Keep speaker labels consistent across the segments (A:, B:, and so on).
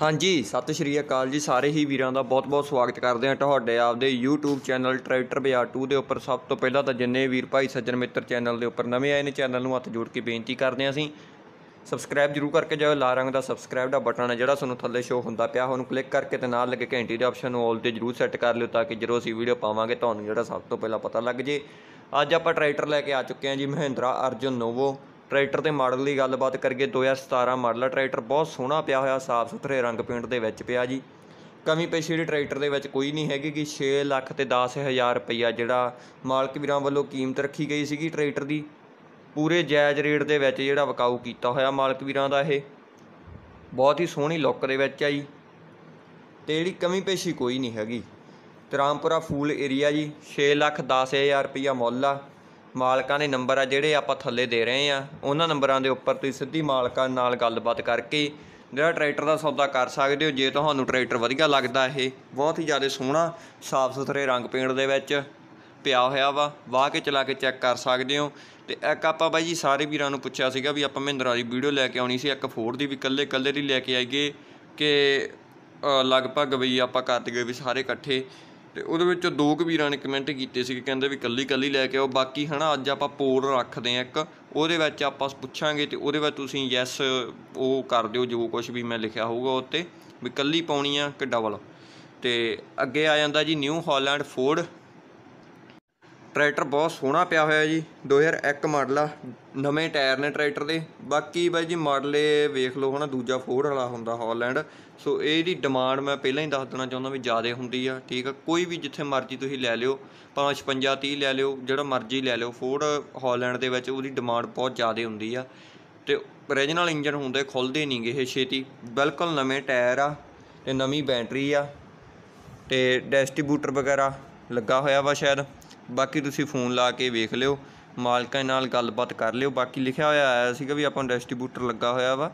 A: ਹਾਂਜੀ ਸਤਿ ਸ਼੍ਰੀ ਅਕਾਲ ਜੀ ਸਾਰੇ ਹੀ ਵੀਰਾਂ ਦਾ ਬਹੁਤ-ਬਹੁਤ ਸਵਾਗਤ ਕਰਦੇ ਹਾਂ ਤੁਹਾਡੇ ਆਪਦੇ YouTube ਚੈਨਲ ਟਰੈਕਟਰ ਬਿਆਰ 2 ਦੇ ਉੱਪਰ ਸਭ ਤੋਂ ਪਹਿਲਾਂ ਤਾਂ ਜਿੰਨੇ ਵੀਰ ਭਾਈ ਸੱਜਣ ਮਿੱਤਰ ਚੈਨਲ ਦੇ ਉੱਪਰ ਨਵੇਂ ਆਏ ਨੇ ਚੈਨਲ ਨੂੰ ਹੱਥ ਜੋੜ ਕੇ ਬੇਨਤੀ ਕਰਦੇ ਹਾਂ ਅਸੀਂ ਸਬਸਕ੍ਰਾਈਬ ਜਰੂਰ ਕਰਕੇ ਜਾਓ ਲਾਲ ਰੰਗ ਦਾ ਸਬਸਕ੍ਰਾਈਬ ਦਾ ਬਟਨ ਹੈ ਜਿਹੜਾ ਤੁਹਾਨੂੰ ਥੱਲੇ ਸ਼ੋ ਹੁੰਦਾ ਪਿਆ ਉਹਨੂੰ ਕਲਿੱਕ ਕਰਕੇ ਤੇ ਨਾਲ ਲੱਗੇ ਘੰਟੀ ਦੇ ਆਪਸ਼ਨ ਨੂੰ ਆਲ ਤੇ ਜਰੂਰ ਸੈੱਟ ਕਰ ਲਿਓ ਤਾਂ ਕਿ ਜਦੋਂ ਅਸੀਂ ਵੀਡੀਓ ਪਾਵਾਂਗੇ ਤੁਹਾਨੂੰ ਜਿਹੜਾ ਸਭ ਤੋਂ ਪਹਿਲਾਂ ਪਤਾ ਲੱਗ ਜੇ ਅੱਜ ਆਪਾਂ ਟਰੈਕਟਰ ਲੈ ਕੇ ਆ ਚੁੱਕੇ ਹਾਂ ਜੀ ਮਹਿੰਦਰਾ ਅਰਜਨ ਨੋਵੋ ਟਰੈਕਟਰ ਤੇ ਮਾਡਲ ਦੀ ਗੱਲਬਾਤ ਕਰੀਏ 2017 ਮਾਡਲ ਟਰੈਕਟਰ ਬਹੁਤ ਸੋਹਣਾ ਪਿਆ ਹੋਇਆ ਸਾਫ ਸੁਥਰੇ ਰੰਗ ਪੇਂਟ ਦੇ ਵਿੱਚ ਪਿਆ ਜੀ ਕਮੀ ਪੇਸ਼ੀ ਦੇ ਟਰੈਕਟਰ ਦੇ ਵਿੱਚ ਕੋਈ ਨਹੀਂ ਹੈਗੀ ਕਿ 6 ਲੱਖ ਤੇ 10000 ਰੁਪਇਆ ਜਿਹੜਾ ਮਾਲਕ ਵੀਰਾਂ ਵੱਲੋਂ ਕੀਮਤ ਰੱਖੀ ਗਈ ਸੀਗੀ ਟਰੈਕਟਰ ਦੀ ਪੂਰੇ ਜਾਇਜ਼ ਰੇਟ ਦੇ ਵਿੱਚ ਜਿਹੜਾ ਵਕਾਊ ਕੀਤਾ ਹੋਇਆ ਮਾਲਕ ਵੀਰਾਂ ਦਾ ਇਹ ਬਹੁਤ ਹੀ ਸੋਹਣੀ ਲੁੱਕ ਦੇ ਵਿੱਚ ਆ ਜੀ ਤੇ ਜਿਹੜੀ ਕਮੀ ਪੇਸ਼ੀ ਕੋਈ ਨਹੀਂ ਹੈਗੀ ਤਰਾਮਪੁਰਾ ਫੂਲ ਏਰੀਆ ਜੀ 6 ਲੱਖ 10000 ਰੁਪਇਆ ਮੁੱਲ ਆ ਮਾਲਕਾਂ ਦੇ ਨੰਬਰ ਆ ਜਿਹੜੇ ਆਪਾਂ ਥੱਲੇ ਦੇ ਰਹੇ ਆ ਉਹਨਾਂ ਨੰਬਰਾਂ ਦੇ ਉੱਪਰ ਤੁਸੀਂ ਸਿੱਧੀ ਮਾਲਕਾਂ ਨਾਲ ਗੱਲਬਾਤ ਕਰਕੇ ਜਿਹੜਾ ਟਰੈਕਟਰ ਦਾ ਸੌਦਾ ਕਰ ਸਕਦੇ ਹੋ ਜੇ ਤੁਹਾਨੂੰ ਟਰੈਕਟਰ ਵਧੀਆ ਲੱਗਦਾ ਇਹ ਬਹੁਤ ਹੀ ਜ਼ਿਆਦਾ ਸੋਹਣਾ ਸਾਫ਼ ਸੁਥਰੇ ਰੰਗ ਪੇਂਟ ਦੇ ਵਿੱਚ ਪਿਆ ਹੋਇਆ ਵਾ ਵਾਹ ਕੇ ਚਲਾ ਕੇ ਚੈੱਕ ਕਰ ਸਕਦੇ ਹੋ ਤੇ ਇੱਕ ਆਪਾਂ ਬਾਈ ਜੀ ਸਾਰੇ ਵੀਰਾਂ ਨੂੰ ਪੁੱਛਿਆ ਸੀਗਾ ਵੀ ਆਪਾਂ ਮਹਿੰਦਰਾ ਦੀ ਵੀਡੀਓ ਲੈ ਕੇ ਆਉਣੀ ਸੀ ਇੱਕ ਫੋਰ ਦੀ ਵੀ ਕੱਲੇ ਕੱਲੇ ਦੀ ਲੈ ਕੇ ਆਈਏ ਕਿ ਲਗਭਗ ਵੀ ਆਪਾਂ ਕਰ ਦਈਏ ਵੀ ਸਾਰੇ ਇਕੱਠੇ ਤੇ ਉਹਦੇ ਵਿੱਚ ਦੋ ਕੁ ਵੀਰਾਂ ਨੇ ਕਮੈਂਟ ਕੀਤੇ ਸੀ ਕਿ ਕਹਿੰਦੇ ਵੀ ਕੱਲੀ ਕੱਲੀ ਲੈ ਕੇ ਆਓ ਬਾਕੀ ਹਨਾ ਅੱਜ ਆਪਾਂ ਪੋਲ ਰੱਖਦੇ ਆ ਇੱਕ ਉਹਦੇ ਵਿੱਚ ਆਪਾਂ ਪੁੱਛਾਂਗੇ ਤੇ ਉਹਦੇ ਵਿੱਚ ਤੁਸੀਂ ਯੈਸ ਉਹ ਕਰ ਦਿਓ ਜੋ ਕੁਝ ਵੀ ਮੈਂ ਲਿਖਿਆ ਹੋਊਗਾ ਉੱਤੇ ਵੀ ਕੱਲੀ ਪਾਉਣੀ ਆ ਕਿ ਡਬਲ ਤੇ ਅੱਗੇ ਆ ਜਾਂਦਾ ਜੀ ਨਿਊ ਹਾਲੈਂਡ ਫੋਰਡ ਟਰੈਕਟਰ ਬਹੁਤ ਸੋਹਣਾ ਪਿਆ ਹੋਇਆ ਜੀ 2001 ਮਾਡਲ ਆ ਨਵੇਂ ਟਾਇਰ ਨੇ ਟਰੈਕਟਰ ਦੇ ਬਾਕੀ ਬਾਈ ਜੀ ਮਾਡਲ ਇਹ ਵੇਖ ਲਓ ਹਨਾ ਦੂਜਾ ਫੋਰ ਵਾਲਾ ਹੁੰਦਾ ਹਾਲੈਂਡ ਸੋ ਇਹਦੀ ਡਿਮਾਂਡ ਮੈਂ ਪਹਿਲਾਂ ਹੀ ਦੱਸ ਦੇਣਾ ਚਾਹੁੰਦਾ ਵੀ ਜ਼ਿਆਦਾ ਹੁੰਦੀ ਆ ਠੀਕ ਆ ਕੋਈ ਵੀ ਜਿੱਥੇ ਮਰਜ਼ੀ ਤੁਸੀਂ ਲੈ ਲਿਓ ਭਾਵੇਂ 56 30 ਲੈ ਲਿਓ ਜਿਹੜਾ ਮਰਜ਼ੀ ਲੈ ਲਿਓ ਫੋਰ ਹਾਲੈਂਡ ਦੇ ਵਿੱਚ ਉਹਦੀ ਡਿਮਾਂਡ ਬਹੁਤ ਜ਼ਿਆਦਾ ਹੁੰਦੀ ਆ ਤੇ ਓਰੀਜਨਲ ਇੰਜਨ ਹੁੰਦੇ ਖੁੱਲਦੇ ਨਹੀਂਗੇ ਇਹ ਛੇਤੀ ਬਿਲਕੁਲ ਨਵੇਂ ਟਾਇਰ ਆ ਤੇ ਨਵੀਂ ਬੈਟਰੀ ਆ ਤੇ ਡਿਸਟ੍ਰੀਬਿਊਟਰ ਵਗੈਰਾ ਲੱਗਾ ਹੋਇਆ ਵਾ ਸ਼ਾਇਦ ਬਾਕੀ ਤੁਸੀਂ ਫੋਨ ਲਾ ਕੇ ਵੇਖ ਲਿਓ ਮਾਲਕਾਂ ਨਾਲ ਗੱਲਬਾਤ ਕਰ ਲਿਓ ਬਾਕੀ ਲਿਖਿਆ ਹੋਇਆ ਆਇਆ ਸੀਗਾ ਵੀ ਆਪਾਂ ਡਿਸਟ੍ਰੀਬਿਊਟਰ ਲੱਗਾ ਹੋਇਆ ਵਾ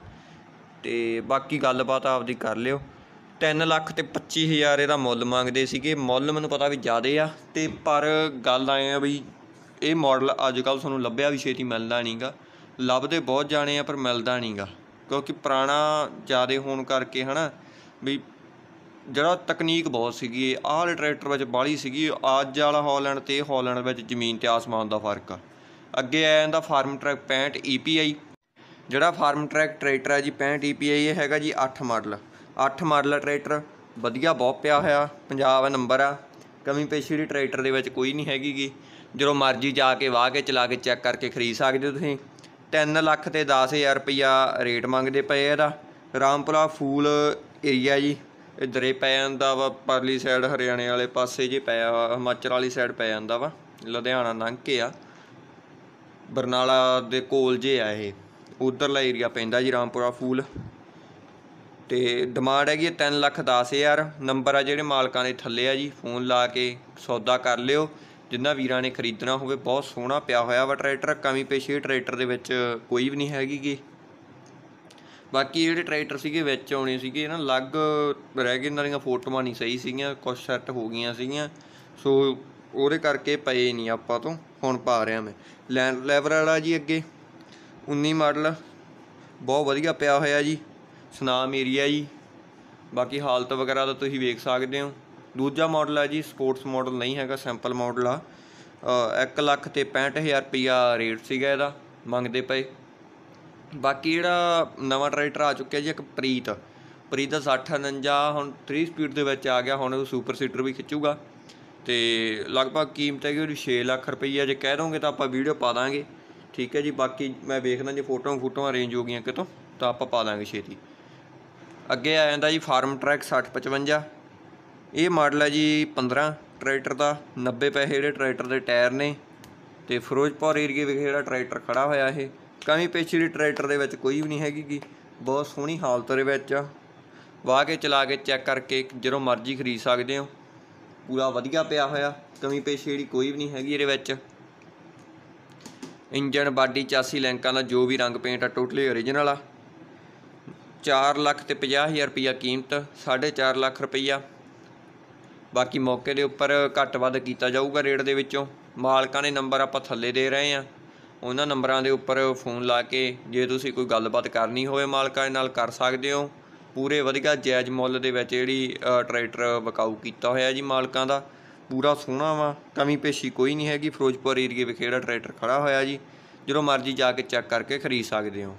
A: ਤੇ ਬਾਕੀ ਗੱਲਬਾਤ ਆਪਦੀ ਕਰ ਲਿਓ 3 ਲੱਖ ਤੇ 25000 ਇਹਦਾ ਮੁੱਲ ਮੰਗਦੇ ਸੀਗੇ ਮੁੱਲ ਮੈਨੂੰ ਪਤਾ ਵੀ ਜ਼ਿਆਦੇ ਆ ਤੇ ਪਰ ਗੱਲ ਆਏ ਆ ਵੀ ਇਹ ਮਾਡਲ ਅੱਜ ਕੱਲ ਤੁਹਾਨੂੰ ਲੱਭਿਆ ਵੀ ਛੇਤੀ ਮਿਲਦਾ ਨਹੀਂਗਾ ਲੱਭਦੇ ਬਹੁਤ ਜਾਣੇ ਆ ਪਰ ਮਿਲਦਾ ਨਹੀਂਗਾ ਕਿਉਂਕਿ ਪੁਰਾਣਾ ਜ਼ਿਆਦੇ ਹੋਣ ਕਰਕੇ ਹਨਾ ਵੀ ਜਿਹੜਾ ਤਕਨੀਕ ਬਹੁਤ ਸੀਗੀ ਆਹ ਵਾਲੇ ਟਰੈਕਟਰ ਵਿੱਚ ਬਾਲੀ ਸੀਗੀ ਅੱਜ ਵਾਲਾ ਹੌਲੈਂਡ ਤੇ ਹੌਲੈਂਡ ਵਿੱਚ ਜ਼ਮੀਨ ਤੇ ਆਸਮਾਨ ਦਾ ਫਰਕ ਆ ਅੱਗੇ ਆਇਆ ਜਾਂਦਾ ਫਾਰਮ ਟਰੈਕ 65 EPI ਜਿਹੜਾ ਫਾਰਮ ਟਰੈਕ ਟਰੈਕਟਰ ਹੈ ਜੀ 65 EPI ਇਹ ਹੈਗਾ ਜੀ 8 ਮਾਡਲ 8 ਮਾਡਲ ਟਰੈਕਟਰ ਵਧੀਆ ਬਹੁਤ ਪਿਆ ਹੋਇਆ ਪੰਜਾਬ ਨੰਬਰ ਆ ਕਮੀ ਪੇਸ਼ੀ ਦੀ ਟਰੈਕਟਰ ਦੇ ਵਿੱਚ ਕੋਈ ਨਹੀਂ ਹੈਗੀਗੀ ਜਦੋਂ ਮਰਜ਼ੀ ਜਾ ਕੇ ਵਾਹ ਕੇ ਚਲਾ ਕੇ ਚੈੱਕ ਕਰਕੇ ਖਰੀਦ ਸਕਦੇ ਹੋ ਤੁਸੀਂ 3 ਲੱਖ ਤੇ 10000 ਰੁਪਇਆ ਰੇਟ ਮੰਗਦੇ ਪਏ ਇਹਦਾ ਰਾਮਪੁਰਾ ਫੂਲ ਏਰੀਆ ਜੀ ਇਧਰ ਇਹ ਪੈ ਜਾਂਦਾ ਵਾ ਪਰਲੀ ਸਾਈਡ ਹਰਿਆਣੇ ਵਾਲੇ ਪਾਸੇ ਜੇ ਪਿਆ ਹਿਮਾਚਲ ਵਾਲੀ ਸਾਈਡ ਪੈ ਜਾਂਦਾ ਵਾ ਲੁਧਿਆਣਾ ਲੰਘ ਕੇ ਆ ਬਰਨਾਲਾ ਦੇ ਕੋਲ ਜੇ ਆ ਇਹ ਉਧਰਲਾ ਏਰੀਆ ਪੈਂਦਾ ਜੀ ਰਾਮਪੁਰਾ ਫੂਲ ਤੇ ਡਿਮਾਂਡ ਹੈਗੀ 3 ਲੱਖ 10000 ਨੰਬਰ ਆ ਜਿਹੜੇ ਮਾਲਕਾਂ ਦੇ ਥੱਲੇ ਆ ਜੀ ਫੋਨ ਲਾ ਕੇ ਸੌਦਾ ਕਰ ਲਿਓ ਜਿੰਨਾ ਵੀਰਾਂ ਨੇ ਖਰੀਦਣਾ ਹੋਵੇ ਬਹੁਤ ਸੋਹਣਾ ਪਿਆ ਹੋਇਆ ਵਾ ਟਰੈਕਟਰ ਕਮੀ ਪੇਸ਼ੀ ਟਰੈਕਟਰ ਦੇ ਵਿੱਚ ਕੋਈ ਵੀ ਨਹੀਂ ਹੈਗੀ ਗੀ ਬਾਕੀ ਜਿਹੜੇ ਟਰੈਕਟਰ ਸੀਗੇ ਵਿੱਚ ਆਉਣੇ ਸੀਗੇ ਨਾ ਅਲੱਗ ਰਹਿ ਗਏ ਇਹਨਾਂ ਦੀਆਂ ਫੋਟੋਆਂ ਨਹੀਂ ਸਹੀ ਸੀਗੀਆਂ ਕੁਝ ਸੈੱਟ ਹੋ ਗਈਆਂ ਸੀਗੀਆਂ ਸੋ ਉਹਦੇ ਕਰਕੇ ਪਏ ਨਹੀਂ ਆਪਾਂ ਤੋਂ ਹੁਣ ਪਾ ਰਿਹਾ ਮੈਂ ਲੈਵਰ ਵਾਲਾ ਜੀ ਅੱਗੇ 19 ਮਾਡਲ ਬਹੁਤ ਵਧੀਆ ਪਿਆ ਹੋਇਆ ਜੀ ਸੁਨਾਮ ਏਰੀਆ ਜੀ ਬਾਕੀ ਹਾਲਤ ਵਗੈਰਾ ਦਾ ਤੁਸੀਂ ਵੇਖ ਸਕਦੇ ਹੋ ਦੂਜਾ ਮਾਡਲ ਆ ਜੀ ਸਪੋਰਟਸ ਮਾਡਲ ਨਹੀਂ ਹੈਗਾ ਸੈਂਪਲ ਮਾਡਲ ਆ 1 ਲੱਖ ਤੇ 65000 ਰੁਪਿਆ ਰੇਟ ਸੀਗਾ ਇਹਦਾ ਮੰਗਦੇ ਪਏ ਬਾਕੀ ਜਿਹੜਾ ਨਵਾਂ ਟਰੈਕਟਰ ਆ ਚੁੱਕਿਆ ਜੀ ਇੱਕ ਪ੍ਰੀਤ ਪ੍ਰੀਤ ਦਾ 60 ਹੁਣ 3 ਸਪੀਡ ਦੇ ਵਿੱਚ ਆ ਗਿਆ ਹੁਣ ਉਹ ਸੁਪਰ ਸੀਟਰ ਵੀ ਖਿੱਚੂਗਾ ਤੇ ਲਗਭਗ ਕੀਮਤ ਹੈਗੀ ਉਹਦੀ 6 ਲੱਖ ਰੁਪਈਆ ਜੇ ਕਹਿ ਦੋਗੇ ਤਾਂ ਆਪਾਂ ਵੀਡੀਓ ਪਾ ਦਾਂਗੇ ਠੀਕ ਹੈ ਜੀ ਬਾਕੀ ਮੈਂ ਵੇਖਦਾ ਜੇ ਫੋਟੋਆਂ ਫੋਟੋਆਂ ਅਰੇਂਜ ਹੋ ਗਈਆਂ ਕਿਤੋਂ ਤਾਂ ਆਪਾਂ ਪਾ ਦਾਂਗੇ ਛੇਤੀ ਅੱਗੇ ਆ ਜਾਂਦਾ ਜੀ ਫਾਰਮ ਟਰੈਕ 6055 ਇਹ ਮਾਡਲ ਹੈ ਜੀ 15 ਟਰੈਕਟਰ ਦਾ 90 ਪੈਸੇ ਜਿਹੜੇ ਟਰੈਕਟਰ ਦੇ ਟਾਇਰ ਨੇ ਤੇ ਫਿਰੋਜ਼ਪੁਰ ਏਰੀਆ ਵਿਖੇ ਜਿਹੜਾ ਟਰੈਕਟਰ ਖੜਾ ਹੋਇਆ ਇਹ ਕਮੀ ਪੇਸ਼ੀ ਦੀ ਟਰੈਕਟਰ ਦੇ ਵਿੱਚ ਕੋਈ ਵੀ ਨਹੀਂ ਹੈਗੀ ਬਹੁਤ ਸੋਹਣੀ ਹਾਲਤ ਦੇ ਵਿੱਚ ਵਾਹ ਕੇ ਚਲਾ ਕੇ ਚੈੱਕ ਕਰਕੇ ਜਦੋਂ ਮਰਜ਼ੀ ਖਰੀਦ ਸਕਦੇ ਹੋ ਪੂਰਾ ਵਧੀਆ ਪਿਆ ਹੋਇਆ ਕਮੀ ਪੇਸ਼ੀ ਜਿਹੜੀ ਕੋਈ ਵੀ ਨਹੀਂ ਹੈਗੀ ਇਹਦੇ ਵਿੱਚ ਇੰਜਨ ਬਾਡੀ ਚਾਸੀ ਲੈਂਕਾਂ ਦਾ ਜੋ ਵੀ ਰੰਗ ਪੇਂਟ ਆ ਟੋਟਲੀ ਓਰੀਜਨਲ ਆ 4 ਲੱਖ ਤੇ 50000 ਰੁਪਇਆ ਕੀਮਤ 4.5 ਲੱਖ ਰੁਪਇਆ ਬਾਕੀ ਮੌਕੇ ਦੇ ਉੱਪਰ ਘੱਟ ਵੱਧ ਕੀਤਾ ਜਾਊਗਾ ਰੇਟ ਦੇ ਵਿੱਚੋਂ ਮਾਲਕਾਂ ਨੇ ਨੰਬਰ ਆਪਾਂ ਥੱਲੇ ਦੇ ਰਹੇ ਆ ਉਹਨਾਂ ਨੰਬਰਾਂ ਦੇ ਉੱਪਰ ਫੋਨ ਲਾ ਕੇ ਜੇ ਤੁਸੀਂ ਕੋਈ ਗੱਲਬਾਤ ਕਰਨੀ ਹੋਵੇ ਮਾਲਕਾਂ ਨਾਲ ਕਰ ਸਕਦੇ ਹੋ ਪੂਰੇ ਵਧੀਆ ਜਾਇਜ਼ ਮੁੱਲ ਦੇ ਵਿੱਚ ਜਿਹੜੀ ਟਰੈਕਟਰ ਵਿਕਾਊ ਕੀਤਾ ਹੋਇਆ ਜੀ ਮਾਲਕਾਂ ਦਾ ਪੂਰਾ ਸੋਹਣਾ ਵਾ ਕਮੀ ਪੇਸ਼ੀ ਕੋਈ ਨਹੀਂ ਹੈਗੀ ਫਿਰੋਜ਼ਪੁਰ ਏਰੀਏ ਵਿਖੇੜਾ ਟਰੈਕਟਰ ਖੜਾ ਹੋਇਆ ਜੀ ਜਦੋਂ ਮਰਜ਼ੀ ਜਾ ਕੇ ਚੈੱਕ ਕਰਕੇ ਖਰੀਦ ਸਕਦੇ ਹੋ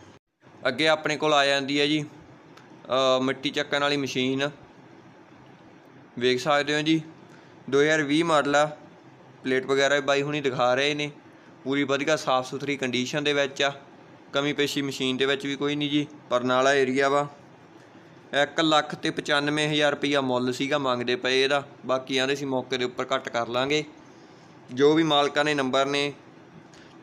A: ਅੱਗੇ ਆਪਣੇ ਕੋਲ ਆ ਜਾਂਦੀ ਹੈ ਜੀ ਮਿੱਟੀ ਚੱਕਣ ਵਾਲੀ ਮਸ਼ੀਨ ਵੇਖ ਸਕਦੇ ਹੋ ਜੀ 2020 ਮਾਡਲ ਆ ਪਲੇਟ ਵਗੈਰਾ ਵੀ ਬਾਈ ਹੁਣੀ ਦਿਖਾ ਰਹੇ ਨੇ ਪੂਰੀ ਵਧੀਆ ਸਾਫ਼ ਸੁਥਰੀ ਕੰਡੀਸ਼ਨ ਦੇ ਵਿੱਚ ਆ ਕਮੀ ਪੇਸ਼ੀ ਮਸ਼ੀਨ ਦੇ ਵਿੱਚ ਵੀ ਕੋਈ ਨਹੀਂ ਜੀ ਪਰਨਾਲਾ ਏਰੀਆ ਵਾ 1 ਲੱਖ ਤੇ 95000 ਰੁਪਇਆ ਮੁੱਲ ਸੀਗਾ ਮੰਗਦੇ ਪਏ ਇਹਦਾ ਬਾਕੀ ਆਂਦੇ ਸੀ ਮੌਕੇ ਦੇ ਉੱਪਰ ਘੱਟ ਕਰ ਲਾਂਗੇ ਜੋ ਵੀ ਮਾਲਕਾਂ ਨੇ ਨੰਬਰ ਨੇ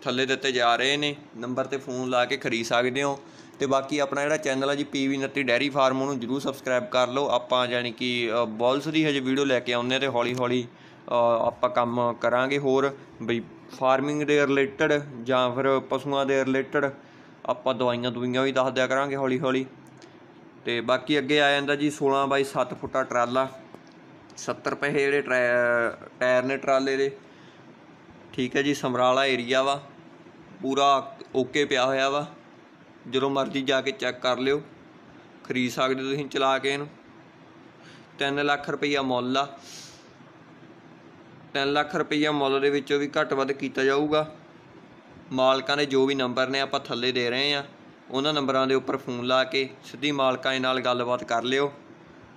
A: ਥੱਲੇ ਦਿੱਤੇ ਜਾ ਰਹੇ ਨੇ ਨੰਬਰ ਤੇ ਫੋਨ ਲਾ ਕੇ ਖਰੀਦ ਸਕਦੇ ਹੋ ਤੇ ਬਾਕੀ ਆਪਣਾ ਜਿਹੜਾ ਚੈਨਲ ਆ ਜੀ ਪੀਵੀ ਨੱਤੀ ਡੈਰੀ ਫਾਰਮ ਨੂੰ ਜਰੂਰ ਸਬਸਕ੍ਰਾਈਬ ਕਰ ਲਓ ਆਪਾਂ ਯਾਨੀ ਕਿ ਬੋਲਸ ਦੀ ਹਜੇ ਵੀਡੀਓ ਲੈ ਕੇ ਆਉਂਦੇ ਆ ਤੇ ਹੌਲੀ ਹੌਲੀ ਆਪਾਂ ਕੰਮ ਕਰਾਂਗੇ ਹੋਰ ਬਈ ਫਾਰਮਿੰਗ ਦੇ ਰਿਲੇਟਡ ਜਾਂ ਫਿਰ ਪਸ਼ੂਆਂ ਦੇ ਰਿਲੇਟਡ ਆਪਾਂ ਦਵਾਈਆਂ ਦਵਾਈਆਂ ਵੀ ਦੱਸ ਦਿਆ ਕਰਾਂਗੇ ਹੌਲੀ ਹੌਲੀ ਤੇ ਬਾਕੀ ਅੱਗੇ ਆ ਜਾਂਦਾ ਜੀ 16 ਬਾਈ 7 ਫੁੱਟਾ ਟਰਾਲਾ 70 ਰੁਪਏ ਜਿਹੜੇ ਟਾਇਰ ਨੇ ਟਰਾਲੇ ਦੇ ਠੀਕ ਹੈ ਜੀ ਸਮਰਾਲਾ ਏਰੀਆ ਵਾ ਪੂਰਾ ਓਕੇ ਪਿਆ ਹੋਇਆ ਵਾ ਜਦੋਂ ਮਰਜ਼ੀ ਜਾ ਕੇ ਚੈੱਕ ਕਰ ਲਿਓ ਖਰੀਦ ਸਕਦੇ ਤੁਸੀਂ ਚਲਾ ਕੇ ਇਹਨੂੰ 3 ਲੱਖ ਰੁਪਈਆ ਮੁੱਲ ਆ 3 ਲੱਖ ਰੁਪਈਆ ਮੁੱਲ ਦੇ ਵਿੱਚੋਂ ਵੀ ਘੱਟ ਵੱਧ ਕੀਤਾ ਜਾਊਗਾ ਮਾਲਕਾਂ ਦੇ ਜੋ ਵੀ ਨੰਬਰ ਨੇ ਆਪਾਂ ਥੱਲੇ ਦੇ ਰਹੇ ਆ ਉਹਨਾਂ ਨੰਬਰਾਂ ਦੇ ਉੱਪਰ ਫੋਨ ਲਾ ਕੇ ਸਿੱਧੀ ਮਾਲਕਾਂ ਦੇ ਨਾਲ ਗੱਲਬਾਤ ਕਰ ਲਿਓ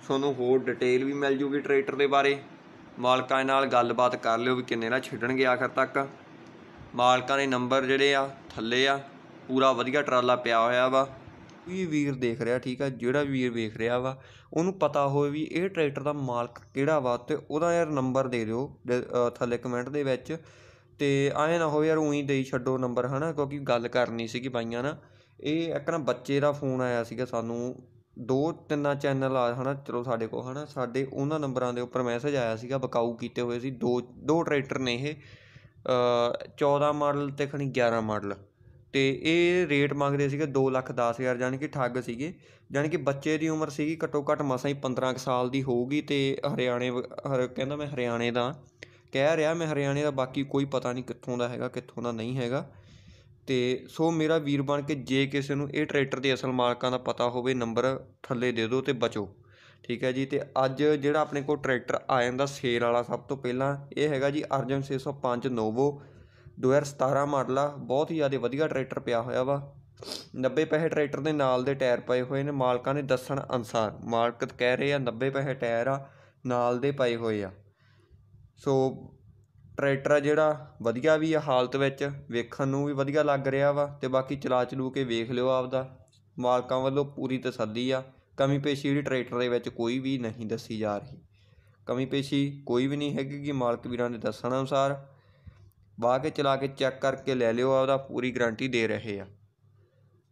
A: ਤੁਹਾਨੂੰ ਹੋਰ ਡਿਟੇਲ ਵੀ ਮਿਲ ਜੂਗੀ ਟਰੈਕਟਰ ਦੇ ਬਾਰੇ ਮਾਲਕਾਂ ਦੇ ਨਾਲ ਗੱਲਬਾਤ ਕਰ ਲਿਓ ਵੀ ਕਿੰਨੇ ਨਾਲ ਛੱਡਣਗੇ ਆਖਰ ਤੱਕ ਮਾਲਕਾਂ ਦੇ ਨੰਬਰ ਜਿਹੜੇ ਆ ਥੱਲੇ ਆ ਪੂਰਾ ਵਧੀਆ ਟਰਾਲਾ ਪਿਆ ਹੋਇਆ ਵਾ ਵੀ ਵੀਰ ਦੇਖ ਰਿਹਾ ਠੀਕ ਆ ਜਿਹੜਾ ਵੀਰ ਵੇਖ ਰਿਹਾ ਵਾ ਉਹਨੂੰ ਪਤਾ ਹੋਵੇ ਵੀ ਇਹ ਟਰੈਕਟਰ ਦਾ ਮਾਲਕ ਕਿਹੜਾ ਵਾ ਤੇ ਉਹਦਾ ਯਾਰ ਨੰਬਰ ਦੇ ਦਿਓ ਥੱਲੇ ਕਮੈਂਟ ਦੇ ਵਿੱਚ ਤੇ ਐ ਨਾ ਹੋਵੇ ਯਾਰ ਉਹੀ ਦੇਈ ਛੱਡੋ ਨੰਬਰ ਹਨਾ ਕਿਉਂਕਿ ਗੱਲ ਕਰਨੀ ਸੀਗੀ ਬਾਈਆਂ ਨਾਲ ਇਹ ਇੱਕ ਨਾ ਬੱਚੇ ਦਾ ਫੋਨ ਆਇਆ ਸੀਗਾ ਸਾਨੂੰ ਦੋ ਤਿੰਨਾ ਚੈਨਲ ਆ ਹਨਾ ਚਲੋ ਸਾਡੇ ਕੋਲ ਹਨਾ ਸਾਡੇ ਉਹਨਾਂ ਨੰਬਰਾਂ ਦੇ ਉੱਪਰ ਮੈਸੇਜ ਆਇਆ ਸੀਗਾ ਬਕਾਊ ਕੀਤੇ ਹੋਏ ਸੀ ਦੋ ਦੋ ਟਰੈਕਟਰ ਨੇ ਇਹ 14 ਮਾਡਲ ਤੇ ਖਣੀ 11 ਮਾਡਲ ਤੇ ਇਹ ਰੇਟ ਮੰਗਦੇ ਸੀਗੇ 2 ਲੱਖ 10 ਹਜ਼ਾਰ ਜਾਨੀ ਕਿ ਠੱਗ ਸੀਗੇ ਜਾਨੀ ਕਿ ਬੱਚੇ ਦੀ ਉਮਰ ਸੀਗੀ ਘੱਟੋ ਘੱਟ ਮਸਾਂ ਹੀ 15 ਸਾਲ ਦੀ ਹੋਊਗੀ ਤੇ ਹਰਿਆਣੇ ਹਰ ਕਹਿੰਦਾ ਮੈਂ ਹਰਿਆਣੇ ਦਾ ਕਹਿ ਰਿਹਾ ਮੈਂ ਹਰਿਆਣੇ ਦਾ ਬਾਕੀ ਕੋਈ ਪਤਾ ਨਹੀਂ ਕਿੱਥੋਂ ਦਾ ਹੈਗਾ ਕਿੱਥੋਂ ਦਾ ਨਹੀਂ ਹੈਗਾ ਤੇ ਸੋ ਮੇਰਾ ਵੀਰ ਬਣ ਕੇ ਜੇ ਕਿਸੇ ਨੂੰ ਇਹ ਟਰੈਕਟਰ ਦੇ ਅਸਲ ਮਾਲਕਾਂ ਦਾ ਪਤਾ ਹੋਵੇ ਨੰਬਰ ਥੱਲੇ ਦੇ ਦਿਓ ਤੇ ਬਚੋ ਠੀਕ ਹੈ ਜੀ ਤੇ ਅੱਜ ਜਿਹੜਾ ਆਪਣੇ ਕੋਲ ਟਰੈਕਟਰ ਆ ਜਾਂਦਾ ਸੇਲ ਵਾਲਾ ਸਭ ਤੋਂ ਪਹਿਲਾਂ ਇਹ ਹੈਗਾ ਜੀ ਅਰਜਨ 605 ਨੋਵੋ 2017 ਮਾਡਲ ਆ ਬਹੁਤ ਹੀ ਜ਼ਿਆਦਾ ਵਧੀਆ ਟਰੈਕਟਰ ਪਿਆ ਹੋਇਆ ਵਾ 90 ਪੈਸੇ ਟਰੈਕਟਰ ਦੇ ਨਾਲ ਦੇ ਟਾਇਰ ਪਏ ਹੋਏ ਨੇ ਮਾਲਕਾਂ ਨੇ ਦੱਸਣ ਅਨਸਾਰ ਮਾਲਕ ਕਹਿ ਰਹੇ ਆ 90 ਪੈਸੇ ਟਾਇਰ ਆ ਨਾਲ ਦੇ ਪਏ ਹੋਏ ਆ ਸੋ ਟਰੈਕਟਰ ਜਿਹੜਾ ਵਧੀਆ ਵੀ ਆ ਹਾਲਤ ਵਿੱਚ ਵੇਖਣ ਨੂੰ ਵੀ ਵਧੀਆ ਲੱਗ ਰਿਹਾ ਵਾ ਤੇ ਬਾਕੀ ਚਲਾ ਚਲੂ ਕੇ ਵੇਖ ਲਿਓ ਆਪਦਾ ਮਾਲਕਾਂ ਵੱਲੋਂ ਪੂਰੀ ਤਸੱਲੀ ਆ ਕਮੀ ਪੇਸ਼ੀ ਜਿਹੜੀ ਟਰੈਕਟਰ ਦੇ ਵਿੱਚ ਕੋਈ ਵੀ ਨਹੀਂ ਦੱਸੀ ਜਾ ਰਹੀ ਕਮੀ ਪੇਸ਼ੀ ਕੋਈ ਵੀ ਨਹੀਂ ਹੈਗੀ ਕਿ ਮਾਲਕ ਵੀਰਾਂ ਦੇ ਦੱਸਣ ਅਨੁਸਾਰ ਵਾਹ ਕੇ ਚਲਾ ਕੇ ਚੈੱਕ ਕਰਕੇ ਲੈ ਲਿਓ ਆਪਦਾ ਪੂਰੀ ਗਾਰੰਟੀ ਦੇ ਰਹੇ ਆ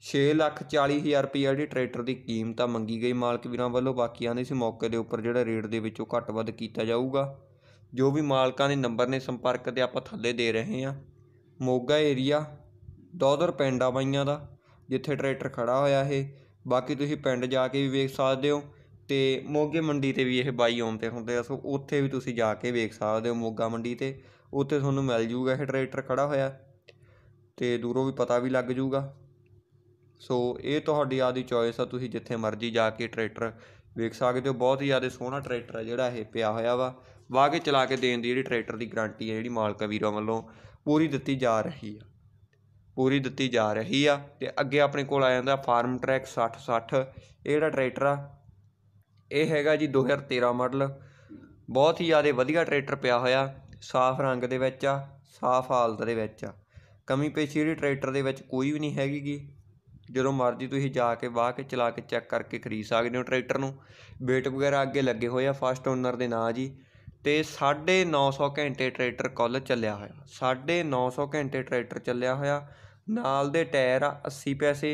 A: 6 ਲੱਖ 40 ਹਜ਼ਾਰ ਰੁਪਏ ਜਿਹੜੀ ਟਰੈਕਟਰ ਦੀ ਕੀਮਤ ਆ ਮੰਗੀ ਗਈ ਮਾਲਕ ਵੀਰਾਂ ਵੱਲੋਂ ਬਾਕੀ ਆਂਦੇ ਸੀ ਮੌਕੇ ਦੇ ਉੱਪਰ ਜਿਹੜਾ ਰੇਟ ਦੇ ਵਿੱਚੋਂ ਘੱਟ ਵੱਧ ਕੀਤਾ ਜਾਊਗਾ ਜੋ ਵੀ ਮਾਲਕਾਂ ਦੇ ਨੰਬਰ ਨੇ ਸੰਪਰਕ ਤੇ ਆਪਾਂ ਥੱਲੇ ਦੇ ਰਹੇ ਆ ਮੋਗਾ ਏਰੀਆ ਦੌਦਰ ਪਿੰਡਾਂ ਬਾਈਆਂ ਦਾ ਜਿੱਥੇ ਟਰੈਕਟਰ ਖੜਾ ਹੋਇਆ ਹੈ ਬਾਕੀ ਤੁਸੀਂ ਪਿੰਡ ਜਾ ਕੇ ਵੀ ਵੇਖ ਸਕਦੇ ਹੋ ਤੇ ਮੋਗੇ ਮੰਡੀ ਤੇ ਵੀ ਇਹ ਬਾਈ ਆਉਂਦੇ ਹੁੰਦੇ ਆ ਸੋ ਉੱਥੇ ਵੀ ਤੁਸੀਂ ਜਾ ਕੇ ਵੇਖ ਸਕਦੇ ਹੋ ਮੋਗਾ ਮੰਡੀ ਤੇ ਉੱਥੇ ਤੁਹਾਨੂੰ ਮਿਲ ਜੂਗਾ ਇਹ ਟਰੈਕਟਰ ਖੜਾ ਹੋਇਆ ਤੇ ਦੂਰੋਂ ਵੀ ਪਤਾ ਵੀ ਲੱਗ ਜੂਗਾ ਸੋ ਇਹ ਤੁਹਾਡੀ ਆਪਦੀ ਚੋਇਸ ਆ ਤੁਸੀਂ ਜਿੱਥੇ ਮਰਜ਼ੀ ਜਾ ਕੇ ਟਰੈਕਟਰ ਵੇਖ ਸਕਦੇ ਹੋ ਬਹੁਤ ਹੀ ਜ਼ਿਆਦਾ ਸੋਹਣਾ ਟਰੈਕਟਰ ਹੈ ਜਿਹੜਾ ਇਹ ਪਿਆ ਹੋਇਆ ਵਾ ਵਾ ਕੇ ਚਲਾ ਕੇ ਦੇਣ ਦੀ ਜਿਹੜੀ ਟਰੈਕਟਰ ਦੀ ਗਾਰੰਟੀ ਹੈ ਜਿਹੜੀ ਮਾਲਕਾ ਵੀਰਾਂ ਵੱਲੋਂ ਪੂਰੀ ਦਿੱਤੀ ਜਾ ਰਹੀ ਆ ਪੂਰੀ ਦਿੱਤੀ ਜਾ ਰਹੀ ਆ ਤੇ ਅੱਗੇ ਆਪਣੇ ਕੋਲ ਆ ਜਾਂਦਾ ਫਾਰਮ ਟਰੈਕ 6060 ਇਹ ਜਿਹੜਾ ਟਰੈਕਟਰ ਆ ਇਹ ਹੈਗਾ ਜੀ 2013 ਮਾਡਲ ਬਹੁਤ ਹੀ ਜ਼ਿਆਦਾ ਵਧੀਆ ਟਰੈਕਟਰ ਪਿਆ ਹੋਇਆ ਸਾਫ਼ ਰੰਗ ਦੇ ਵਿੱਚ ਆ ਸਾਫ਼ ਹਾਲਤ ਦੇ ਵਿੱਚ ਆ ਕਮੀ ਪੇਸ਼ੀ ਜਿਹੜੀ ਟਰੈਕਟਰ ਦੇ ਵਿੱਚ ਕੋਈ ਵੀ ਨਹੀਂ ਹੈਗੀ ਗੀ ਜਦੋਂ ਮਰਜ਼ੀ ਤੁਸੀਂ ਜਾ ਕੇ ਵਾਹ ਕੇ ਚਲਾ ਕੇ ਚੈੱਕ ਕਰਕੇ ਖਰੀਦ ਸਕਦੇ ਹੋ ਟਰੈਕਟਰ ਨੂੰ ਵੇਟ ਵਗੈਰਾ ਅੱਗੇ ਲੱਗੇ ਹੋਏ ਆ ਫਸਟ ਓਨਰ ਦੇ ਨਾਂ ਜੀ ਤੇ 950 ਘੰਟੇ ਟਰੈਕਟਰ ਕੁੱਲ ਚੱਲਿਆ ਹੋਇਆ 950 ਘੰਟੇ ਟਰੈਕਟਰ ਚੱਲਿਆ ਹੋਇਆ ਨਾਲ ਦੇ ਟਾਇਰ ਆ 80 ਪੈਸੇ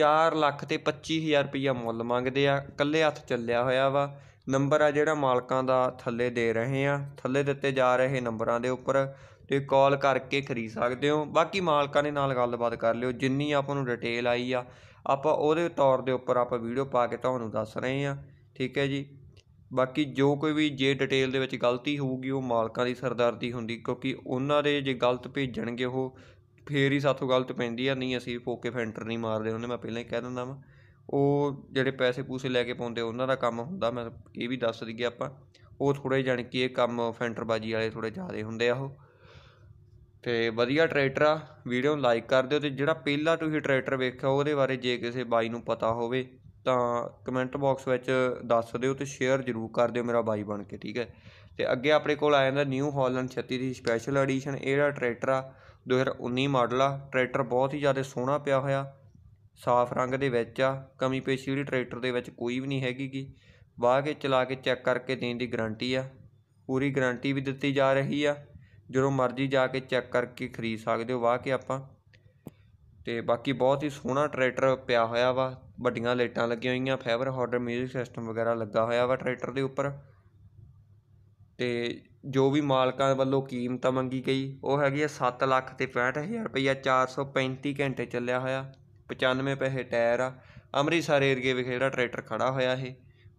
A: 4 ਲੱਖ ਤੇ 25000 ਰੁਪਇਆ ਮੁੱਲ ਮੰਗਦੇ ਆ ਕੱਲੇ ਹੱਥ ਚੱਲਿਆ ਹੋਇਆ ਵਾ ਨੰਬਰ ਆ ਜਿਹੜਾ ਮਾਲਕਾਂ ਦਾ ਥੱਲੇ ਦੇ ਰਹੇ ਆ ਥੱਲੇ ਦਿੱਤੇ ਜਾ ਰਹੇ ਨੰਬਰਾਂ ਦੇ ਉੱਪਰ ਤੁਸੀਂ ਕਾਲ ਕਰਕੇ ਖਰੀਦ ਸਕਦੇ ਹੋ ਬਾਕੀ ਮਾਲਕਾਂ ਦੇ ਨਾਲ ਗੱਲਬਾਤ ਕਰ ਲਿਓ ਜਿੰਨੀ ਆਪਾਂ ਨੂੰ ਡਿਟੇਲ ਆਈ ਆ ਆਪਾਂ ਉਹਦੇ ਤੌਰ ਦੇ ਉੱਪਰ ਆਪਾਂ ਵੀਡੀਓ ਪਾ ਕੇ ਤੁਹਾਨੂੰ ਦੱਸ ਰਹੇ ਆ ਠੀਕ ਹੈ ਜੀ ਬਾਕੀ ਜੋ ਕੋਈ ਵੀ ਜੇ ਡਿਟੇਲ ਦੇ ਵਿੱਚ ਗਲਤੀ ਹੋਊਗੀ ਉਹ ਮਾਲਕਾਂ ਦੀ ਸਰਦਾਰਦੀ ਹੁੰਦੀ ਕਿਉਂਕਿ ਉਹਨਾਂ ਦੇ ਜੇ ਗਲਤ ਭੇਜਣਗੇ ਉਹ ਫੇਰ ਹੀ ਸਾਥੋਂ ਗਲਤ ਪੈਂਦੀ ਆ ਨਹੀਂ ਅਸੀਂ ਫੋਕੇ ਫੈਂਟਰ ਨਹੀਂ ਮਾਰਦੇ ਉਹਨੇ ਮੈਂ ਪਹਿਲਾਂ ਹੀ ਕਹਿ ਦਿੰਦਾ ਵਾਂ ਉਹ ਜਿਹੜੇ ਪੈਸੇ ਪੂਸੇ ਲੈ ਕੇ ਪਾਉਂਦੇ ਉਹਨਾਂ ਦਾ ਕੰਮ ਹੁੰਦਾ ਮੈਂ ਇਹ ਵੀ ਦੱਸ ਦਈਏ ਆਪਾਂ ਉਹ ਥੋੜੇ ਜਾਣ ਕਿ ਇਹ ਕੰਮ ਫੈਂਟਰ ਬਾਜੀ ਵਾਲੇ ਥੋੜੇ ਜ਼ਿਆਦੇ ਹੁੰਦੇ ਆ ਉਹ ਤੇ ਵਧੀਆ ਟਰੈਕਟਰ ਆ ਵੀਡੀਓ ਨੂੰ ਲਾਈਕ ਕਰ ਦਿਓ ਤੇ ਜਿਹੜਾ ਪਹਿਲਾ ਤੁਸੀਂ ਟਰੈਕਟਰ ਵੇਖਿਆ ਉਹਦੇ ਬਾਰੇ ਜੇ ਕਿਸੇ ਬਾਈ ਨੂੰ ਪਤਾ ਹੋਵੇ ਤਾਂ ਕਮੈਂਟ ਬਾਕਸ ਵਿੱਚ ਦੱਸ ਦਿਓ ਤੇ ਸ਼ੇਅਰ ਜ਼ਰੂਰ ਕਰ ਦਿਓ ਮੇਰਾ ਬਾਈ ਬਣ ਕੇ ਠੀਕ ਹੈ ਤੇ ਅੱਗੇ ਆਪਣੇ ਕੋਲ ਆ ਜਾਂਦਾ ਨਿਊ ਹਾਲੈਂਡ 36 ਦੀ ਸਪੈਸ਼ਲ ਐਡੀਸ਼ਨ ਇਹਦਾ ਟਰੈਕਟਰ ਆ 2019 ਮਾਡਲ ਆ ਟਰੈਕਟਰ ਬਹੁਤ ਹੀ ਜ਼ਿਆਦਾ ਸੋਹਣਾ ਪਿਆ ਹੋਇਆ ਸਾਫ਼ ਰੰਗ ਦੇ ਵਿੱਚ ਆ ਕਮੀ ਪੇਸ਼ੀ ਜਿਹੜੀ ਟਰੈਕਟਰ ਦੇ ਵਿੱਚ ਕੋਈ ਵੀ ਨਹੀਂ ਹੈਗੀ ਗੀ ਵਾਹ ਕੇ ਚਲਾ ਕੇ ਚੈੱਕ ਕਰਕੇ ਦੇਣ ਦੀ ਗਾਰੰਟੀ ਆ ਪੂਰੀ ਗਾਰੰਟੀ ਵੀ ਦਿੱਤੀ ਜਾ ਰਹੀ ਆ ਜਦੋਂ ਮਰਜ਼ੀ ਜਾ ਕੇ ਚੈੱਕ ਕਰਕੇ ਖਰੀਦ ਸਕਦੇ ਹੋ ਵਾਹ ਕੇ ਆਪਾਂ ਤੇ ਬਾਕੀ ਬਹੁਤ ਹੀ ਸੋਹਣਾ ਟਰੈਕਟਰ ਪਿਆ ਹੋਇਆ ਵਾ ਵੱਡੀਆਂ ਲਾਈਟਾਂ ਲੱਗੀਆਂ ਹੋਈਆਂ ਫਾਈਬਰ ਹਾਰਡਰ ਮਿਊਜ਼ਿਕ ਸਿਸਟਮ ਵਗੈਰਾ ਲੱਗਾ ਹੋਇਆ ਵਾ ਟਰੈਕਟਰ ਦੇ ਉੱਪਰ ਤੇ ਜੋ ਵੀ ਮਾਲਕਾਂ ਵੱਲੋਂ ਕੀਮਤ ਮੰਗੀ ਗਈ ਉਹ ਹੈਗੀ ਆ 7 ਲੱਖ ਤੇ 65000 ਰੁਪਈਆ 435 ਘੰਟੇ ਚੱਲਿਆ ਹੋਇਆ 95 ਪੈਸੇ ਟਾਇਰ ਆ ਅੰਮ੍ਰਿਤਸਰ ਏਰੀਏ ਵਿਖੇ ਜਿਹੜਾ ਟਰੈਕਟਰ ਖੜਾ ਹੋਇਆ ਇਹ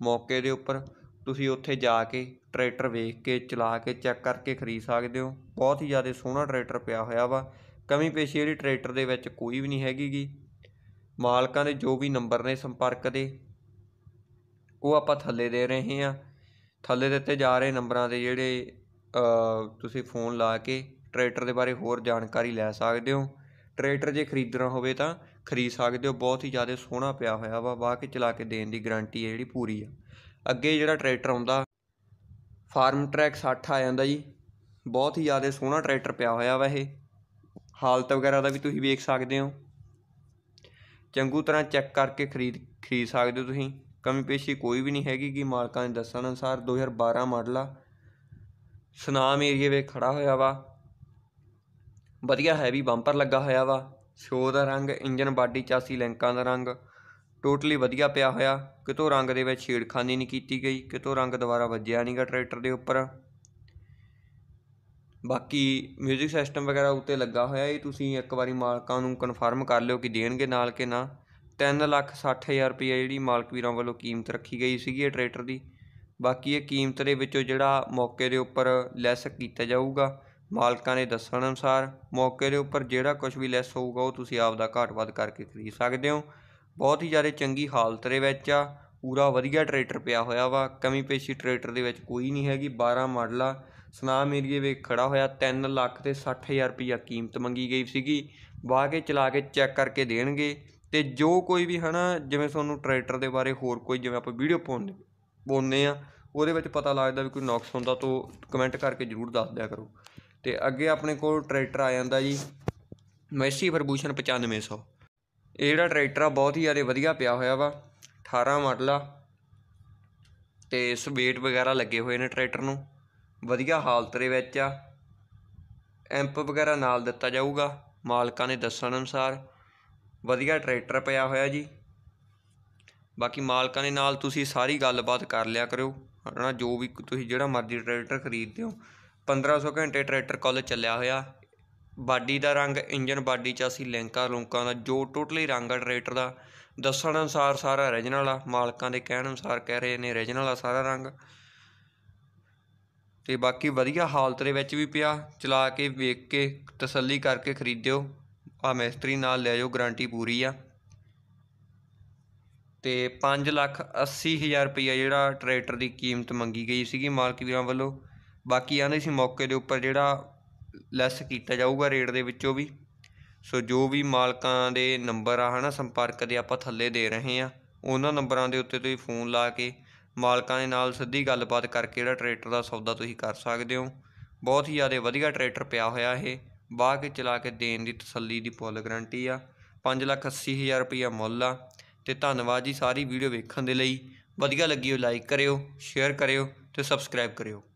A: ਮੌਕੇ ਦੇ ਉੱਪਰ ਤੁਸੀਂ ਉੱਥੇ ਜਾ ਕੇ ਟਰੈਕਟਰ ਵੇਖ ਕੇ ਚਲਾ ਕੇ ਚੈੱਕ ਕਰਕੇ ਖਰੀਦ ਸਕਦੇ ਹੋ ਬਹੁਤ ਹੀ ਜ਼ਿਆਦਾ ਸੋਹਣਾ ਟਰੈਕਟਰ ਪਿਆ ਹੋਇਆ ਵਾ ਕਮੀ ਪੇਸ਼ੀ ਜਿਹੜੀ ਟਰੈਕਟਰ ਦੇ ਵਿੱਚ ਕੋਈ ਵੀ ਨਹੀਂ ਹੈਗੀਗੀ ਮਾਲਕਾਂ ਦੇ ਜੋ ਵੀ ਨੰਬਰ ਨੇ ਸੰਪਰਕ ਦੇ ਉਹ ਆਪਾਂ ਥੱਲੇ ਦੇ ਰਹੇ ਹਾਂ ਥੱਲੇ ਦਿੱਤੇ ਜਾ ਰਹੇ ਨੰਬਰਾਂ ਦੇ ਜਿਹੜੇ ਤੁਸੀਂ ਫੋਨ ਲਾ ਕੇ ਟਰੈਕਟਰ ਦੇ ਬਾਰੇ ਹੋਰ ਜਾਣਕਾਰੀ ਲੈ ਸਕਦੇ ਹੋ ਟਰੈਕਟਰ ਜੇ ਖਰੀਦਣਾ ਹੋਵੇ ਤਾਂ ਖਰੀਦ ਸਕਦੇ ਹੋ ਬਹੁਤ ਹੀ ਜ਼ਿਆਦਾ ਸੋਹਣਾ ਪਿਆ ਹੋਇਆ ਵਾ ਵਾਹ ਕੇ ਚਲਾ ਕੇ ਦੇਣ ਦੀ ਗਾਰੰਟੀ ਹੈ ਜਿਹੜੀ ਪੂਰੀ ਆ ਅੱਗੇ ਜਿਹੜਾ ਟਰੈਕਟਰ ਆਉਂਦਾ ਫਾਰਮ ਟਰੈਕ 60 ਆ ਜਾਂਦਾ ਜੀ ਬਹੁਤ ਹੀ ਜ਼ਿਆਦਾ ਸੋਹਣਾ ਟਰੈਕਟਰ ਪਿਆ ਹੋਇਆ ਵਾ ਇਹ ਹਾਲਤ ਵਗੈਰਾ ਦਾ ਵੀ ਤੁਸੀਂ ਵੇਖ ਸਕਦੇ ਹੋ ਚੰਗੂ ਤਰ੍ਹਾਂ ਚੈੱਕ ਕਰਕੇ ਖਰੀਦ ਖਰੀਦ ਸਕਦੇ ਹੋ ਤੁਸੀਂ ਕਮੀ ਪੇਸ਼ੀ ਕੋਈ ਵੀ ਨਹੀਂ ਹੈਗੀ ਕਿ ਮਾਲਕਾਂ ਦੇ ਦੱਸਣ ਅਨਸਾਰ 2012 ਮਾਡਲ ਆ ਸਨਾਮ ਏਰੀਏ ਵਿੱਚ ਖੜਾ ਹੋਇਆ ਵਾ ਵਧੀਆ ਹੈਵੀ ਬੰਪਰ ਲੱਗਾ ਹੋਇਆ ਵਾ ਸ਼ੋ ਦਾ ਰੰਗ ਇੰਜਨ ਬਾਡੀ ਚਾਸੀ ਲੈਂਕਾਂ ਦਾ ਰੰਗ ਟੋਟਲੀ ਵਧੀਆ ਪਿਆ ਹੋਇਆ ਕਿਤੋਂ ਰੰਗ ਦੇ ਵਿੱਚ ਛੇੜਖਾਨੀ ਨਹੀਂ ਕੀਤੀ ਗਈ ਕਿਤੋਂ ਰੰਗ ਦੁਬਾਰਾ ਵੱਜਿਆ ਨਹੀਂਗਾ ਟਰੈਕਟਰ ਦੇ ਉੱਪਰ ਬਾਕੀ 뮤직 ਸਿਸਟਮ ਵਗੈਰਾ ਉੱਤੇ ਲੱਗਾ ਹੋਇਆ ਇਹ ਤੁਸੀਂ ਇੱਕ ਵਾਰੀ ਮਾਲਕਾਂ ਨੂੰ ਕਨਫਰਮ ਕਰ ਲਿਓ ਕਿ ਦੇਣਗੇ ਨਾਲ ਕਿ ਨਾ 360000 ਰੁਪਏ ਜਿਹੜੀ ਮਾਲਕ ਵੀਰਾਂ ਵੱਲੋਂ ਕੀਮਤ ਰੱਖੀ ਗਈ ਸੀਗੀ ਇਹ ਟਰੈਕਟਰ ਦੀ ਬਾਕੀ ਇਹ ਕੀਮਤ ਦੇ ਵਿੱਚੋਂ ਜਿਹੜਾ ਮੌਕੇ ਦੇ ਉੱਪਰ ਲੈਸ ਕੀਤਾ ਜਾਊਗਾ ਮਾਲਕਾਂ ਨੇ ਦੱਸਣ ਅਨੁਸਾਰ ਮੌਕੇ ਦੇ ਉੱਪਰ ਜਿਹੜਾ ਕੁਝ ਵੀ ਲੈਸ ਹੋਊਗਾ ਉਹ ਤੁਸੀਂ ਆਪ ਦਾ ਘਾਟ ਵੱਧ ਕਰਕੇ ਖਰੀਦ ਸਕਦੇ ਹੋ ਬਹੁਤ ਹੀ ਜ਼ਿਆਦਾ ਚੰਗੀ ਹਾਲਤ ਦੇ ਵਿੱਚ ਆ ਪੂਰਾ ਵਧੀਆ ਟਰੈਕਟਰ ਪਿਆ ਹੋਇਆ ਵਾ ਕਮੀ ਪੇਸ਼ੀ ਟਰੈਕਟਰ ਦੇ ਵਿੱਚ ਕੋਈ ਨਹੀਂ ਹੈਗੀ 12 ਮਾਡਲ ਆ ਸੁਨਾਮ ਏਰੀਏ ਵਿੱਚ ਖੜਾ ਹੋਇਆ 3 ਲੱਖ ਤੇ 60000 ਰੁਪਈਆ ਕੀਮਤ ਮੰਗੀ ਗਈ ਸੀਗੀ ਵਾ ਕੇ ਚਲਾ ਕੇ ਚੈੱਕ ਕਰਕੇ ਦੇਣਗੇ ਤੇ ਜੋ ਕੋਈ ਵੀ ਹਨਾ ਜਿਵੇਂ ਤੁਹਾਨੂੰ ਟਰੈਕਟਰ ਦੇ ਬਾਰੇ ਹੋਰ ਕੋਈ ਜਿਵੇਂ ਆਪਾਂ ਵੀਡੀਓ ਪਾਉਂਦੇ ਪਾਉਂਦੇ ਆ ਉਹਦੇ ਵਿੱਚ ਪਤਾ ਲੱਗਦਾ ਵੀ ਕੋਈ ਨੁਕਸ ਹੁੰਦਾ ਤਾਂ ਕਮੈਂਟ ਕਰਕੇ ਜਰੂਰ ਦੱਸ ਦਿਆ ਕਰੋ ਤੇ ਅੱਗੇ ਆਪਣੇ ਕੋਲ ਟਰੈਕਟਰ ਆ ਜਾਂਦਾ ਜੀ ਮੈਸੀ ਫਰਬੂਸ਼ਨ 9500 ਇਹ ਜਿਹੜਾ ਟਰੈਕਟਰ ਆ ਬਹੁਤ ਹੀ ਜ਼ਿਆਦਾ ਵਧੀਆ ਪਿਆ ਹੋਇਆ ਵਾ 18 ਮਾਡਲ ਆ ਤੇ ਇਸ ਵੇਟ ਵਗੈਰਾ ਲੱਗੇ ਹੋਏ ਨੇ ਟਰੈਕਟਰ ਨੂੰ ਵਧੀਆ ਹਾਲਤ ਦੇ ਵਿੱਚ ਆ ਐਂਪ ਵਗੈਰਾ ਨਾਲ ਦਿੱਤਾ ਜਾਊਗਾ ਮਾਲਕਾਂ ਨੇ ਦੱਸਣ ਅਨੁਸਾਰ ਵਧੀਆ ਟਰੈਕਟਰ ਪਿਆ ਹੋਇਆ ਜੀ ਬਾਕੀ ਮਾਲਕਾਂ ਦੇ ਨਾਲ ਤੁਸੀਂ ਸਾਰੀ ਗੱਲਬਾਤ ਕਰ ਲਿਆ ਕਰਿਓ ਹਨਾ ਜੋ ਵੀ ਤੁਸੀਂ ਜਿਹੜਾ ਮਰਜ਼ੀ ਟਰੈਕਟਰ ਖਰੀਦਦੇ ਹੋ 1500 ਘੰਟੇ ਟਰੈਕਟਰ ਕੁੱਲ ਚੱਲਿਆ ਹੋਇਆ ਬਾਡੀ ਦਾ ਰੰਗ ਇੰਜਨ ਬਾਡੀ 'ਚ ਅਸੀਂ ਲਿੰਕਾਂ ਲੂੰਕਾਂ ਦਾ ਜੋ ਟੋਟਲੀ ਰੰਗ ਟਰੈਕਟਰ ਦਾ ਦੱਸਣ ਅਨੁਸਾਰ ਸਾਰਾ origignal ਆ ਮਾਲਕਾਂ ਦੇ ਕਹਿਣ ਅਨੁਸਾਰ ਕਹਿ ਰਹੇ ਨੇ origignal ਆ ਸਾਰਾ ਰੰਗ ਤੇ ਬਾਕੀ ਵਧੀਆ ਹਾਲਤ ਦੇ ਵਿੱਚ ਵੀ ਪਿਆ ਚਲਾ ਕੇ ਵੇਖ ਕੇ ਤਸੱਲੀ ਕਰਕੇ ਖਰੀਦਿਓ ਆ ਮਿਸਤਰੀ ਨਾਲ ਲੈ ਜਾਓ ਗਾਰੰਟੀ ਪੂਰੀ ਆ ਤੇ 5 ਲੱਖ 80 ਹਜ਼ਾਰ ਰੁਪਈਆ ਜਿਹੜਾ ਟਰੈਕਟਰ ਦੀ ਕੀਮਤ ਮੰਗੀ ਗਈ ਸੀਗੀ ਮਾਲਕ ਵੀਰਾਂ ਵੱਲੋਂ ਬਾਕੀ ਆਂਦੇ ਸੀ ਮੌਕੇ ਦੇ ਉੱਪਰ ਜਿਹੜਾ ਲੈਸ ਕੀਤਾ ਜਾਊਗਾ ਰੇਟ ਦੇ ਵਿੱਚੋਂ ਵੀ ਸੋ ਜੋ ਵੀ ਮਾਲਕਾਂ ਦੇ ਨੰਬਰ ਆ ਹਨਾ ਸੰਪਰਕ ਦੇ ਆਪਾਂ ਥੱਲੇ ਦੇ ਰਹੇ ਆ ਉਹਨਾਂ ਨੰਬਰਾਂ ਦੇ ਉੱਤੇ ਤੁਸੀਂ ਫੋਨ ਲਾ ਕੇ ਮਾਲਕਾਂ ਦੇ ਨਾਲ ਸਿੱਧੀ ਗੱਲਬਾਤ ਕਰਕੇ ਜਿਹੜਾ ਟਰੈਕਟਰ ਦਾ ਸੌਦਾ ਤੁਸੀਂ ਕਰ ਸਕਦੇ ਹੋ ਬਹੁਤ ਹੀ ਜ਼ਿਆਦਾ ਵਧੀਆ ਟਰੈਕਟਰ ਪਿਆ ਹੋਇਆ ਇਹ ਬਾਹ ਕੇ ਚਲਾ ਕੇ ਦੇਣ ਦੀ ਤਸੱਲੀ ਦੀ ਪੂਰੀ ਗਰੰਟੀ ਆ 580000 ਰੁਪਇਆ ਮੁੱਲ ਆ ਤੇ ਧੰਨਵਾਦ ਜੀ ਸਾਰੀ ਵੀਡੀਓ ਵੇਖਣ ਦੇ ਲਈ ਵਧੀਆ ਲੱਗੀ ਹੋ ਲਾਈਕ ਕਰਿਓ ਸ਼ੇਅਰ ਕਰਿਓ ਤੇ ਸਬਸਕ੍ਰਾਈਬ ਕਰਿਓ